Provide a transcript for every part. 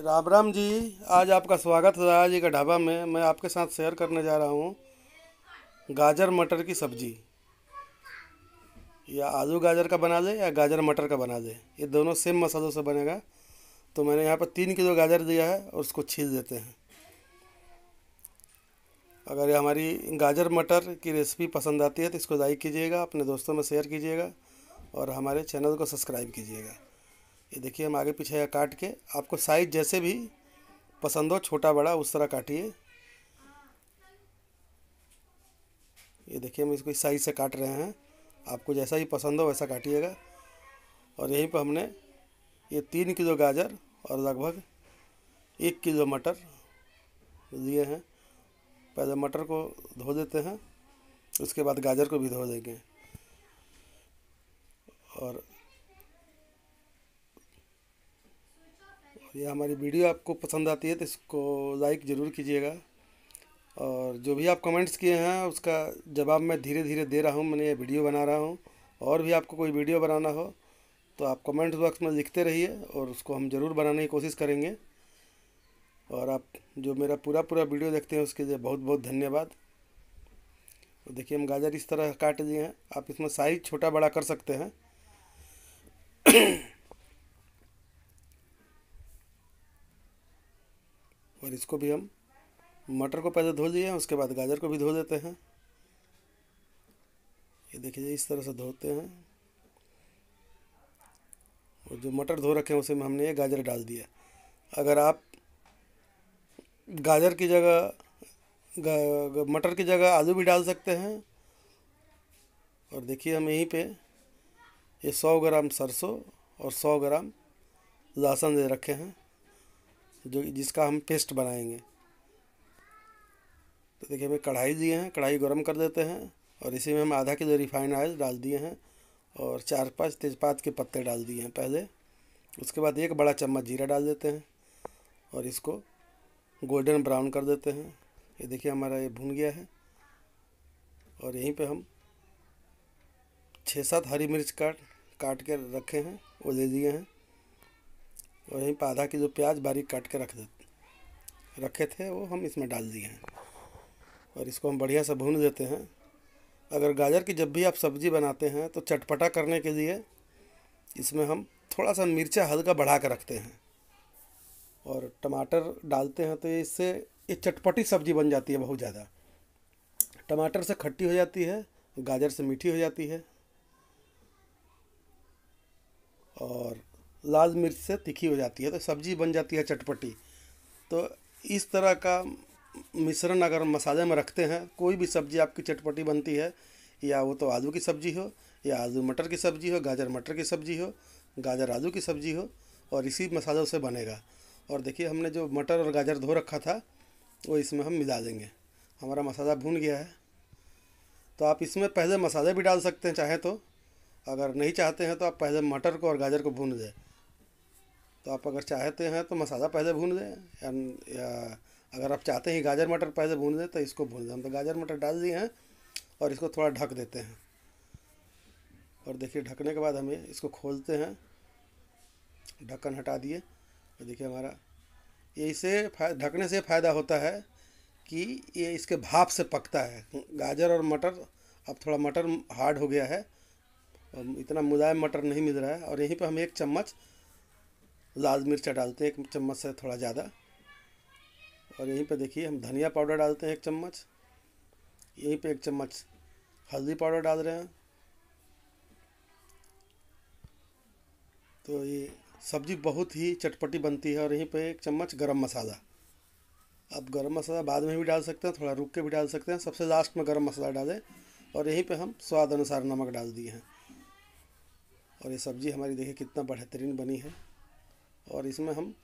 राम राम जी आज आपका स्वागत है आज का ढाबा में मैं आपके साथ शेयर करने जा रहा हूँ गाजर मटर की सब्ज़ी या आलू गाजर का बना ले या गाजर मटर का बना ले ये दोनों सेम मसालों से बनेगा तो मैंने यहाँ पर तीन किलो गाजर दिया है और उसको छील देते हैं अगर ये हमारी गाजर मटर की रेसिपी पसंद आती है तो इसको लाइक कीजिएगा अपने दोस्तों में शेयर कीजिएगा और हमारे चैनल को सब्सक्राइब कीजिएगा ये देखिए हम आगे पीछे काट के आपको साइज जैसे भी पसंद हो छोटा बड़ा उस तरह काटिए ये देखिए हम इसको इस साइज से काट रहे हैं आपको जैसा ही पसंद हो वैसा काटिएगा और यहीं पर हमने ये तीन किलो गाजर और लगभग एक किलो मटर लिए हैं पहले मटर को धो देते हैं उसके बाद गाजर को भी धो देंगे और ये हमारी वीडियो आपको पसंद आती है तो इसको लाइक ज़रूर कीजिएगा और जो भी आप कमेंट्स किए हैं उसका जवाब मैं धीरे धीरे दे रहा हूँ मैंने ये वीडियो बना रहा हूँ और भी आपको कोई वीडियो बनाना हो तो आप कमेंट बॉक्स में लिखते रहिए और उसको हम ज़रूर बनाने की कोशिश करेंगे और आप जो मेरा पूरा पूरा वीडियो देखते हैं उसके लिए बहुत बहुत धन्यवाद तो देखिए हम गाजर इस तरह काट लिए हैं आप इसमें साइज छोटा बड़ा कर सकते हैं और इसको भी हम मटर को पहले धो लिए उसके बाद गाजर को भी धो देते हैं ये देखिए इस तरह से धोते हैं और जो मटर धो रखे हैं उसे में हमने ये गाजर डाल दिया अगर आप गाजर की जगह मटर की जगह आलू भी डाल सकते हैं और देखिए हम यहीं पे ये 100 ग्राम सरसों और 100 ग्राम लहसुन दे रखे हैं जो जिसका हम पेस्ट बनाएंगे तो देखिए हमें कढ़ाई दिए हैं कढ़ाई गर्म कर देते हैं और इसी में हम आधा किलो रिफाइंड ऑयल डाल दिए हैं और चार पांच तेज़पात के पत्ते डाल दिए हैं पहले उसके बाद एक बड़ा चम्मच जीरा डाल देते हैं और इसको गोल्डन ब्राउन कर देते हैं ये देखिए हमारा ये भून गया है और यहीं पे हम छः सात हरी मिर्च काट काट के रखे हैं वो ले लिए हैं वहीं पर आधा किलो प्याज बारीक काट के रख देते रखे थे वो हम इसमें डाल दिए हैं और इसको हम बढ़िया से भून देते हैं अगर गाजर की जब भी आप सब्ज़ी बनाते हैं तो चटपटा करने के लिए इसमें हम थोड़ा सा मिर्चा हल्का बढ़ा कर रखते हैं और टमाटर डालते हैं तो इससे ये चटपटी सब्ज़ी बन जाती है बहुत ज़्यादा टमाटर से खट्टी हो जाती है गाजर से मीठी हो जाती है और लाल मिर्च से तीखी हो जाती है तो सब्जी बन जाती है चटपटी तो इस तरह का मिश्रण अगर मसाले में रखते हैं कोई भी सब्जी आपकी चटपटी बनती है या वो तो आलू की सब्जी हो या आलू मटर की सब्जी हो गाजर मटर की सब्जी हो गाजर आलू की सब्जी हो और इसी मसालों से बनेगा और देखिए हमने जो मटर और गाजर धो रखा था वो इसमें हम मिला देंगे हमारा मसाला भून गया है तो आप इसमें पहले मसाले भी डाल सकते हैं चाहे तो अगर नहीं चाहते हैं तो आप पहले मटर को और गाजर को भून दें तो आप अगर चाहते हैं तो मसाला पहले भून लें या, या अगर आप चाहते हैं गाजर मटर पहले भून लें तो इसको भून लें हम तो गाजर मटर डाल दिए हैं और इसको थोड़ा ढक देते हैं और देखिए ढकने के बाद हमें इसको खोलते हैं ढक्कन हटा दिए तो देखिए हमारा ये इसे ढकने से फ़ायदा होता है कि ये इसके भाप से पकता है गाजर और मटर अब थोड़ा मटर हार्ड हो गया है इतना मुलायम मटर नहीं मिल रहा है और यहीं पर हम एक चम्मच लाल मिर्चा डालते हैं एक चम्मच से थोड़ा ज़्यादा और यहीं पे देखिए हम धनिया पाउडर डालते हैं एक चम्मच यहीं पे एक चम्मच हल्दी पाउडर डाल रहे हैं तो ये सब्ज़ी बहुत ही चटपटी बनती है और यहीं पे एक चम्मच गरम मसाला अब गरम मसाला बाद में भी डाल सकते हैं थोड़ा रुक के भी डाल सकते हैं सबसे लास्ट में गरम मसाला डालें और यहीं पे हम स्वाद अनुसार नमक डाल दिए हैं और ये सब्ज़ी हमारी देखिए कितना बेहतरीन बनी है और इसमें हम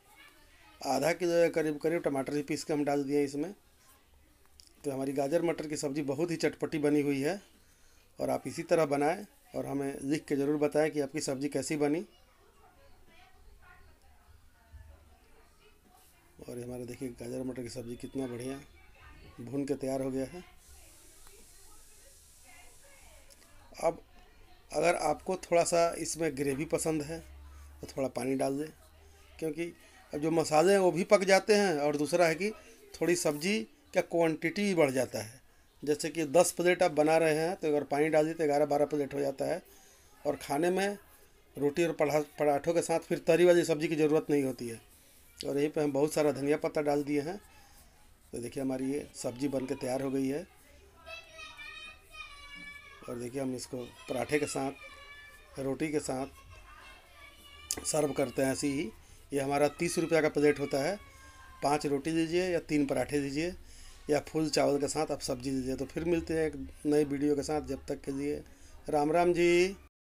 आधा किलो या करीब करीब टमाटर भी पीस के हम डाल दिए इसमें तो हमारी गाजर मटर की सब्ज़ी बहुत ही चटपटी बनी हुई है और आप इसी तरह बनाएं और हमें लिख के ज़रूर बताएं कि आपकी सब्ज़ी कैसी बनी और हमारे देखिए गाजर मटर की सब्ज़ी कितना बढ़िया भून के तैयार हो गया है अब अगर आपको थोड़ा सा इसमें ग्रेवी पसंद है तो थोड़ा पानी डाल दें क्योंकि अब जो मसाले हैं वो भी पक जाते हैं और दूसरा है कि थोड़ी सब्जी का क्वांटिटी भी बढ़ जाता है जैसे कि दस प्लेट आप बना रहे हैं तो अगर पानी डाल दिए तो ग्यारह बारह प्लेट हो जाता है और खाने में रोटी और पराठों के साथ फिर तरी वाली सब्ज़ी की ज़रूरत नहीं होती है और यहीं पर हम बहुत सारा धनिया पत्ता डाल दिए हैं तो देखिए हमारी ये सब्ज़ी बन के तैयार हो गई है और देखिए हम इसको पराठे के साथ रोटी के साथ सर्व करते हैं ऐसी ही ये हमारा तीस रुपये का प्लेट होता है पाँच रोटी दीजिए या तीन पराठे दीजिए या फूल चावल के साथ आप सब्जी दीजिए तो फिर मिलते हैं एक नई वीडियो के साथ जब तक के लिए राम राम जी